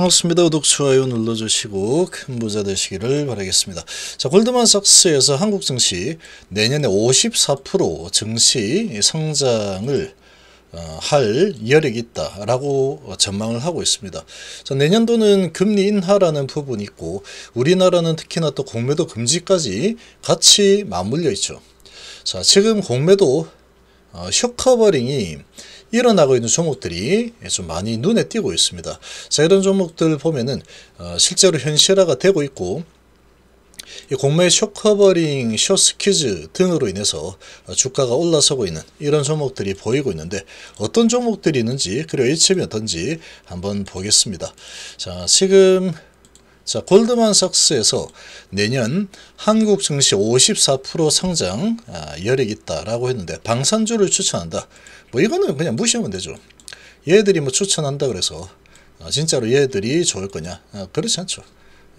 반갑습니다. 구독, 좋아요 눌러주시고 큰 부자 되시기를 바라겠습니다. 자, 골드만 삭스에서 한국 증시 내년에 54% 증시 성장을 어, 할 여력이 있다라고 전망을 하고 있습니다. 자, 내년도는 금리 인하라는 부분이 있고 우리나라는 특히나 또 공매도 금지까지 같이 맞물려 있죠. 자, 지금 공매도 어, 쇼커버링이 일어나고 있는 종목들이 좀 많이 눈에 띄고 있습니다. 자 이런 종목들 보면은 어, 실제로 현실화가 되고 있고 공매 쇼커버링, 쇼스퀴즈 등으로 인해서 어, 주가가 올라서고 있는 이런 종목들이 보이고 있는데 어떤 종목들이 있는지 그리고 이쯤이 어떤지 한번 보겠습니다. 자 지금 자 골드만삭스에서 내년 한국 증시 54%성장여력이 아, 있다라고 했는데 방산주를 추천한다. 뭐 이거는 그냥 무시하면 되죠. 얘들이 뭐 추천한다 그래서 어, 진짜로 얘들이 좋을 거냐? 어, 그렇지 않죠.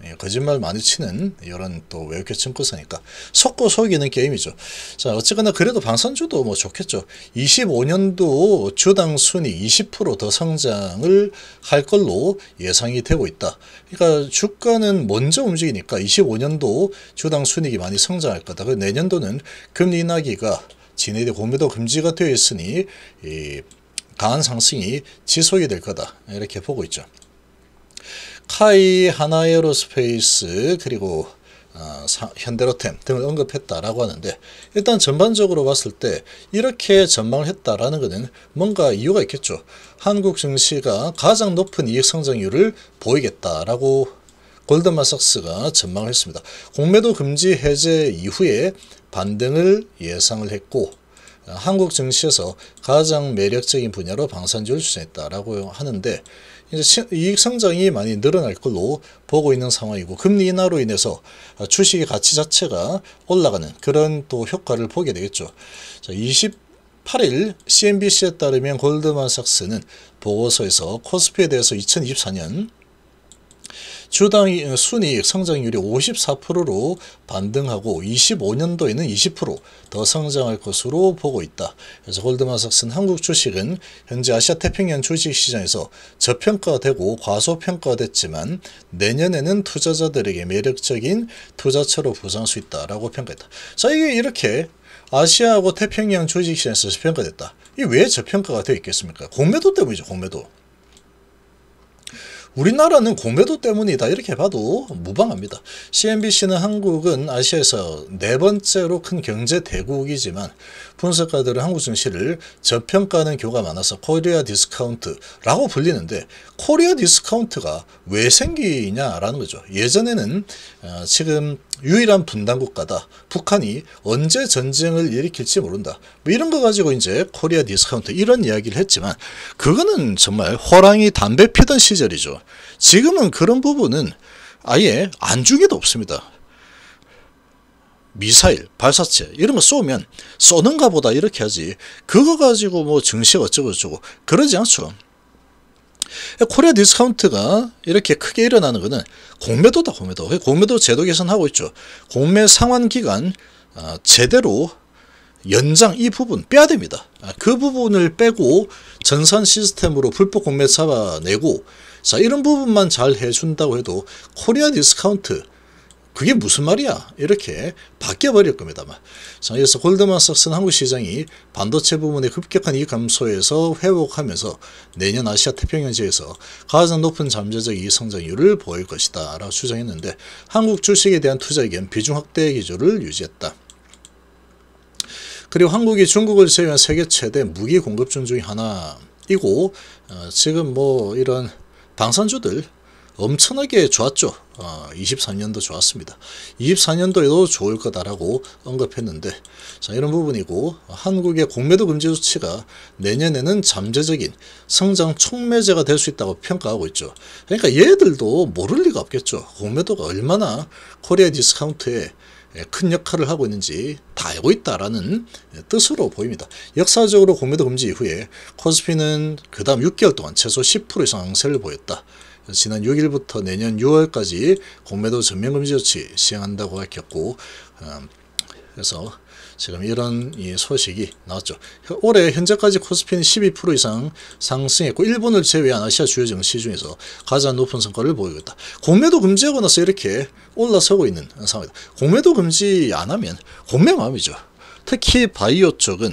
예, 거짓말 많이 치는 이런 또 외국계 증권사니까 속고 속이는 게임이죠. 자 어쨌거나 그래도 방산주도 뭐 좋겠죠. 25년도 주당 순위 20%더 성장을 할 걸로 예상이 되고 있다. 그러니까 주가는 먼저 움직이니까 25년도 주당 순익이 많이 성장할 거다. 내년도는 금리 인하기가 진해대 공매도 금지가 되어 있으니 이 강한 상승이 지속이 될 거다 이렇게 보고 있죠. 카이, 하나에로스페이스 그리고 어, 사, 현대로템 등을 언급했다라고 하는데 일단 전반적으로 봤을 때 이렇게 전망을 했다라는 것은 뭔가 이유가 있겠죠. 한국 증시가 가장 높은 이익 성장률을 보이겠다라고 골드만삭스가 전망을 했습니다. 공매도 금지 해제 이후에 반등을 예상을 했고 한국 증시에서 가장 매력적인 분야로 방산주를 추천했다라고 하는데 이제 이익 성장이 많이 늘어날 걸로 보고 있는 상황이고 금리 인하로 인해서 주식의 가치 자체가 올라가는 그런 또 효과를 보게 되겠죠. 자, 28일 CNBC에 따르면 골드만삭스는 보고서에서 코스피에 대해서 2024년 주당 어, 순이익 성장률이 54%로 반등하고 25년도에는 20%더 성장할 것으로 보고 있다. 그래서 골드만삭스는 한국 주식은 현재 아시아 태평양 주식시장에서 저평가되고 과소평가됐지만 내년에는 투자자들에게 매력적인 투자처로 부상할 수 있다라고 평가했다. 자 이게 이렇게 아시아하고 태평양 주식시장에서 저평가됐다. 이 왜 저평가가 되어 있겠습니까? 공매도 때문이죠. 공매도. 우리나라는 공매도 때문이다 이렇게 봐도 무방합니다. CNBC는 한국은 아시아에서 네 번째로 큰 경제 대국이지만 분석가들은 한국 증시를 저평가하는 경우가 많아서 코리아 디스카운트라고 불리는데 코리아 디스카운트가 왜 생기냐라는 거죠. 예전에는 어, 지금 유일한 분단 국가다. 북한이 언제 전쟁을 일으킬지 모른다. 뭐 이런 거 가지고 이제 코리아 디스카운트 이런 이야기를 했지만 그거는 정말 호랑이 담배 피던 시절이죠. 지금은 그런 부분은 아예 안중에도 없습니다. 미사일, 발사체 이런 거 쏘면 쏘는가 보다 이렇게 하지 그거 가지고 뭐 증시 어쩌고저쩌고 그러지 않죠. 코리아 디스카운트가 이렇게 크게 일어나는 것은 공매도다 공매도 공매도 제도 개선하고 있죠 공매 상환 기간 어, 제대로 연장 이 부분 빼야 됩니다 아, 그 부분을 빼고 전산 시스템으로 불법 공매 잡아내고 자 이런 부분만 잘 해준다고 해도 코리아 디스카운트 그게 무슨 말이야? 이렇게 바뀌어버릴 겁니다만. 자, 그래서 골드만삭스는 한국 시장이 반도체 부문의 급격한 이익 감소에서 회복하면서 내년 아시아 태평양 지에서 가장 높은 잠재적 이익 성장률을 보일 것이다 라고 주장했는데 한국 주식에 대한 투자액은 비중 확대 기조를 유지했다. 그리고 한국이 중국을 제외한 세계 최대 무기 공급중 중 하나이고 어, 지금 뭐 이런 방산주들 엄청나게 좋았죠. 어, 아, 23년도 좋았습니다. 24년도에도 좋을 거다라고 언급했는데 자 이런 부분이고 한국의 공매도 금지 조치가 내년에는 잠재적인 성장 촉매제가 될 수 있다고 평가하고 있죠. 그러니까 얘들도 모를 리가 없겠죠. 공매도가 얼마나 코리아 디스카운트에 큰 역할을 하고 있는지 다 알고 있다라는 뜻으로 보입니다. 역사적으로 공매도 금지 이후에 코스피는 그 다음 6개월 동안 최소 10% 이상 강세를 보였다. 지난 6일부터 내년 6월까지 공매도 전면금지 조치 시행한다고 밝혔고 어, 그래서 지금 이런 소식이 나왔죠. 올해 현재까지 코스피는 12% 이상 상승했고 일본을 제외한 아시아 주요 증시 중에서 가장 높은 성과를 보이고 있다. 공매도 금지하고 나서 이렇게 올라서고 있는 상황이다. 공매도 금지 안 하면 공매 마음이죠. 특히 바이오 쪽은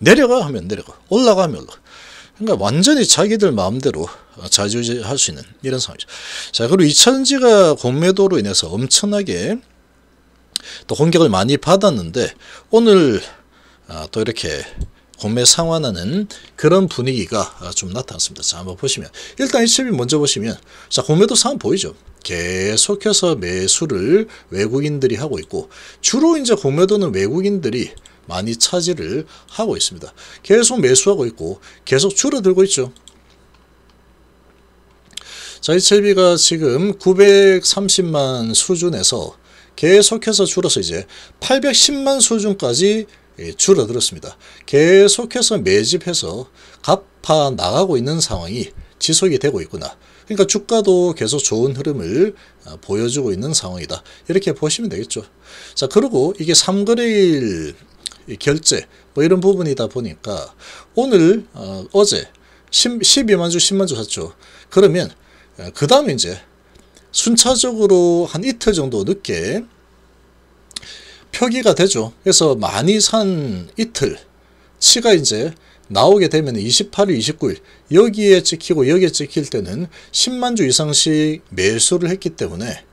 내려가 하면 내려가 올라가면 올라가. 그러니까 완전히 자기들 마음대로 어, 자유지할 수 있는 이런 상황이죠. 자 그리고 이천지가 공매도로 인해서 엄청나게 또 공격을 많이 받았는데 오늘 아, 또 이렇게 공매 상환하는 그런 분위기가 아, 좀 나타났습니다. 자 한번 보시면 일단 이 칩이 먼저 보시면 자 공매도 상황 보이죠? 계속해서 매수를 외국인들이 하고 있고 주로 이제 공매도는 외국인들이 많이 차지를 하고 있습니다. 계속 매수하고 있고 계속 줄어들고 있죠. 자이체비가 지금 930만 수준에서 계속해서 줄어서 이제 810만 수준까지 예, 줄어들었습니다. 계속해서 매집해서 갚아 나가고 있는 상황이 지속이 되고 있구나. 그러니까 주가도 계속 좋은 흐름을 아, 보여주고 있는 상황이다. 이렇게 보시면 되겠죠. 자, 그리고 이게 3거래일 결제 뭐 이런 부분이다 보니까 오늘 어, 제 10, 12만주 10만주 샀죠. 그러면 예, 그 다음에 이제 순차적으로 한 이틀 정도 늦게 표기가 되죠. 그래서 많이 산 이틀 치가 이제 나오게 되면 28일, 29일 여기에 찍히고 여기에 찍힐 때는 10만 주 이상씩 매수를 했기 때문에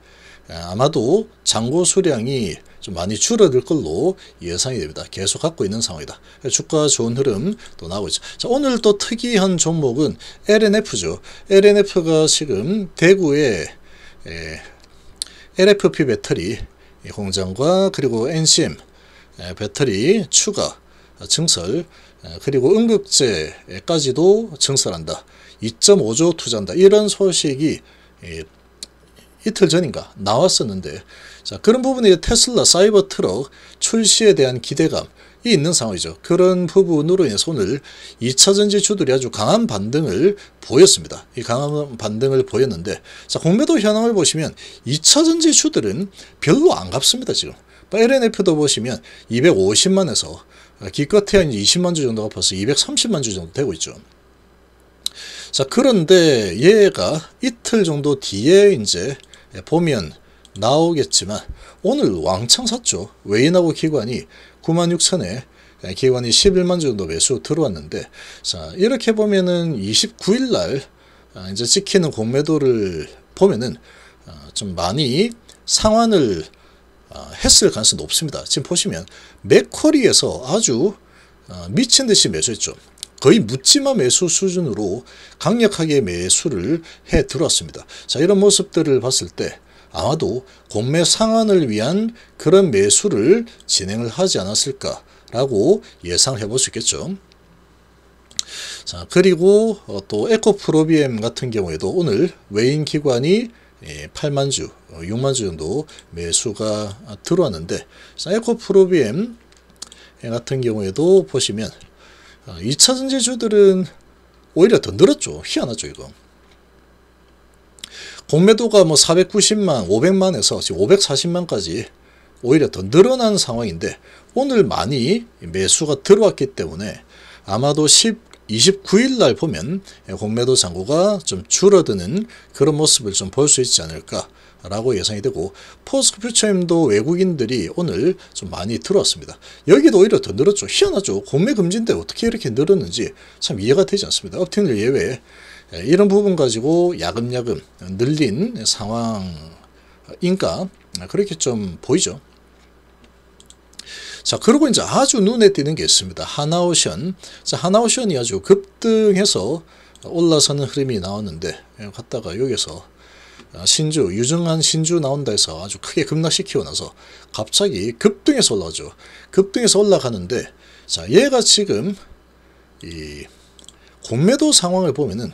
예, 아마도 잔고 수량이 좀 많이 줄어들 걸로 예상이 됩니다. 계속 갖고 있는 상황이다. 주가 좋은 흐름 또 나오고 있죠. 자, 오늘 또 특이한 종목은 LNF죠. LNF가 지금 대구에 에, LFP 배터리 공장과 그리고 NCM 배터리 추가 증설 그리고 응급제까지도 증설한다. 2.5조 투자한다. 이런 소식이 이틀 전인가 나왔었는데 자, 그런 부분이 테슬라 사이버 트럭 출시에 대한 기대감, 이 있는 상황이죠. 그런 부분으로 인해서 오늘 2차전지 주들이 아주 강한 반등을 보였습니다. 이 강한 반등을 보였는데 자 공매도 현황을 보시면 2차전지 주들은 별로 안 갚습니다. 지금 LNF도 보시면 250만에서 기껏해야 20만 주 정도가 벌써 230만 주 정도 되고 있죠. 자 그런데 얘가 이틀 정도 뒤에 이제 보면 나오겠지만 오늘 왕창 샀죠. 외인하고 기관이 9 6 0에 기관이 11만 정도 매수 들어왔는데 자 이렇게 보면은 29일날 아, 이제 찍히는 공매도를 보면은 아, 좀 많이 상환을 아, 했을 가능성이 높습니다. 지금 보시면 맥쿼리에서 아주 미친듯이 매수했죠. 거의 묻지마 매수 수준으로 강력하게 매수를 해 들어왔습니다. 자 이런 모습들을 봤을 때 아마도 공매 상한을 위한 그런 매수를 진행을 하지 않았을까라고 예상 해볼 수 있겠죠. 자 그리고 어, 또 에코프로비엠 같은 경우에도 오늘 외인 기관이 8만 예, 주, 6만 어, 주 정도 매수가 들어왔는데 에코프로비엠 같은 경우에도 보시면 2차 어, 전지주들은 오히려 더 늘었죠. 희한하죠 이거. 공매도가 뭐 490만, 500만에서 지금 540만까지 오히려 더 늘어난 상황인데 오늘 많이 매수가 들어왔기 때문에 아마도 10, 29일 날 보면 공매도 잔고가 좀 줄어드는 그런 모습을 좀 볼 수 있지 않을까 라고 예상이 되고 포스코 퓨처임도 외국인들이 오늘 좀 많이 들어왔습니다. 여기도 오히려 더 늘었죠. 희한하죠. 공매 금지인데 어떻게 이렇게 늘었는지 참 이해가 되지 않습니다. 업팅률 예외에 예, 이런 부분 가지고 야금야금 늘린 상황인가 그렇게 좀 보이죠. 자 그리고 이제 아주 눈에 띄는 게 있습니다. 하나오션 자 하나오션이 아주 급등해서 올라서는 흐름이 나왔는데 예, 갔다가 여기서 아, 신주 유정한 신주 나온다 해서 아주 크게 급락시키고 나서 갑자기 급등해서 올라오죠. 급등해서 올라가는데 자 얘가 지금 이 공매도 상황을 보면은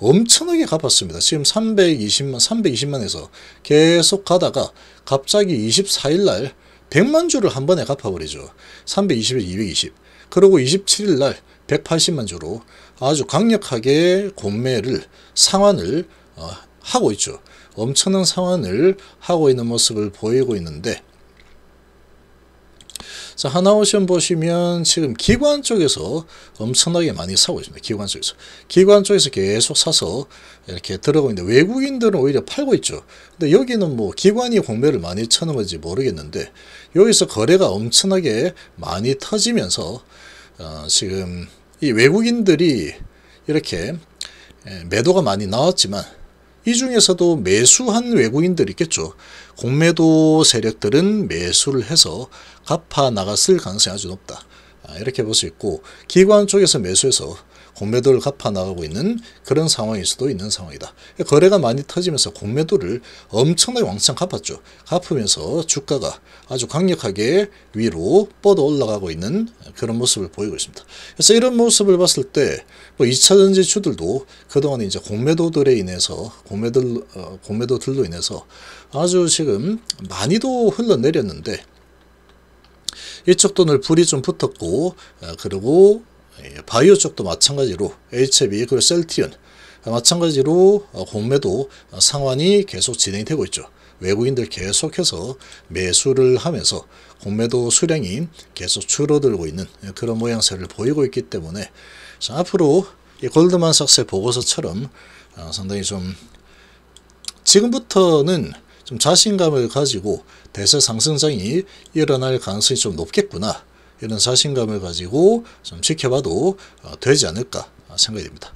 엄청나게 갚았습니다. 지금 320만, 320만에서 계속 가다가 갑자기 24일날 100만 주를 한 번에 갚아버리죠. 320에 220. 그리고 27일날 180만 주로 아주 강력하게 공매를 상환을 어, 하고 있죠. 엄청난 상환을 하고 있는 모습을 보이고 있는데 자, 하나오션 보시면 지금 기관 쪽에서 엄청나게 많이 사고 있습니다. 기관 쪽에서. 기관 쪽에서 계속 사서 이렇게 들어가고 있는데 외국인들은 오히려 팔고 있죠. 근데 여기는 뭐 기관이 공매를 많이 쳐는 건지 모르겠는데 여기서 거래가 엄청나게 많이 터지면서 어, 지금 이 외국인들이 이렇게 예, 매도가 많이 나왔지만 이 중에서도 매수한 외국인들 있겠죠. 공매도 세력들은 매수를 해서 갚아 나갔을 가능성이 아주 높다. 아, 이렇게 볼 수 있고 기관 쪽에서 매수해서 공매도를 갚아 나가고 있는 그런 상황일 수도 있는 상황이다. 거래가 많이 터지면서 공매도를 엄청나게 왕창 갚았죠. 갚으면서 주가가 아주 강력하게 위로 뻗어 올라가고 있는 그런 모습을 보이고 있습니다. 그래서 이런 모습을 봤을 때뭐 2차전지 주들도 그동안 이제 공매도들에 인해서 공매도, 어, 공매도들로 인해서 아주 지금 많이도 흘러내렸는데 이쪽 도늘 불이 좀 붙었고 어, 그리고 예, 바이오 쪽도 마찬가지로 HB 그리고 셀티온 마찬가지로 어, 공매도 어, 상환이 계속 진행이 되고 있죠. 외국인들 계속해서 매수를 하면서 공매도 수량이 계속 줄어들고 있는 예, 그런 모양새를 보이고 있기 때문에 앞으로 골드만삭스의 보고서처럼 상당히 좀 지금부터는 좀 자신감을 가지고 대세 상승장이 일어날 가능성이 좀 높겠구나. 이런 자신감을 가지고 좀 지켜봐도 어, 되지 않을까 생각이 됩니다.